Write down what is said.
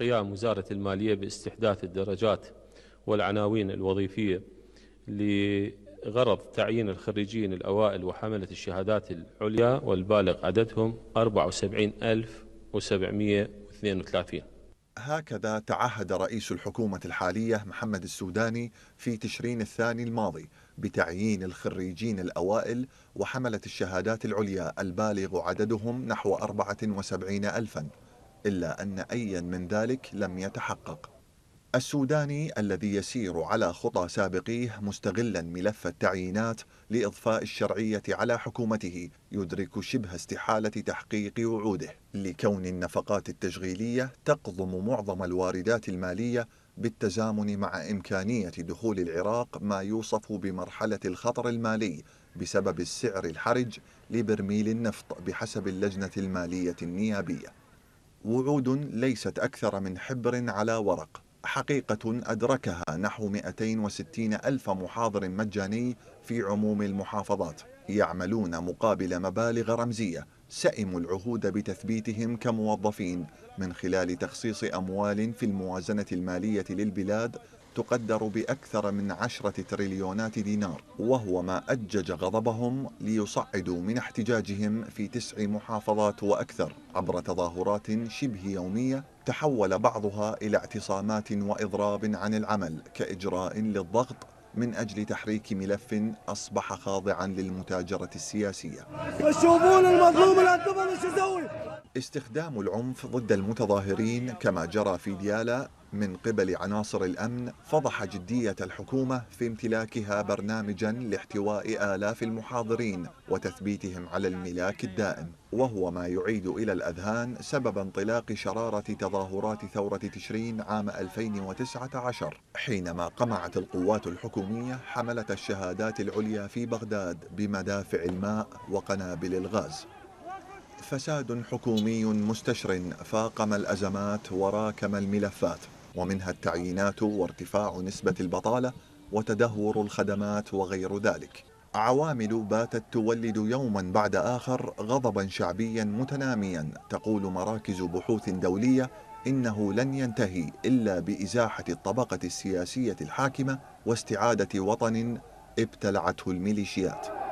قيام وزارة المالية باستحداث الدرجات والعناوين الوظيفية لغرض تعيين الخريجين الأوائل وحملة الشهادات العليا والبالغ عددهم 74732 هكذا تعهد رئيس الحكومة الحالية محمد السوداني في تشرين الثاني الماضي بتعيين الخريجين الأوائل وحملة الشهادات العليا البالغ عددهم نحو 74 ألفاً إلا أن أيا من ذلك لم يتحقق السوداني الذي يسير على خطى سابقيه مستغلا ملف التعيينات لإضفاء الشرعية على حكومته يدرك شبه استحالة تحقيق وعوده لكون النفقات التشغيلية تقضم معظم الواردات المالية بالتزامن مع إمكانية دخول العراق ما يوصف بمرحلة الخطر المالي بسبب السعر الحرج لبرميل النفط بحسب اللجنة المالية النيابية وعود ليست أكثر من حبر على ورق حقيقة أدركها نحو 260 ألف محاضر مجاني في عموم المحافظات يعملون مقابل مبالغ رمزية سئموا العهود بتثبيتهم كموظفين من خلال تخصيص أموال في الموازنة المالية للبلاد تقدر بأكثر من عشرة تريليونات دينار وهو ما أجج غضبهم ليصعدوا من احتجاجهم في تسع محافظات وأكثر عبر تظاهرات شبه يومية تحول بعضها إلى اعتصامات وإضراب عن العمل كإجراء للضغط من أجل تحريك ملف أصبح خاضعا للمتاجرة السياسية يشوفون المظلوم الأنتم يسوي استخدام العنف ضد المتظاهرين كما جرى في ديالا من قبل عناصر الأمن فضح جدية الحكومة في امتلاكها برنامجا لاحتواء آلاف المحاضرين وتثبيتهم على الملاك الدائم وهو ما يعيد إلى الأذهان سبب انطلاق شرارة تظاهرات ثورة تشرين عام 2019 حينما قمعت القوات الحكومية حملة الشهادات العليا في بغداد بمدافع الماء وقنابل الغاز فساد حكومي مستشر فاقم الأزمات وراكم الملفات ومنها التعيينات وارتفاع نسبة البطالة وتدهور الخدمات وغير ذلك عوامل باتت تولد يوما بعد آخر غضبا شعبيا متناميا تقول مراكز بحوث دولية إنه لن ينتهي إلا بإزاحة الطبقة السياسية الحاكمة واستعادة وطن ابتلعته الميليشيات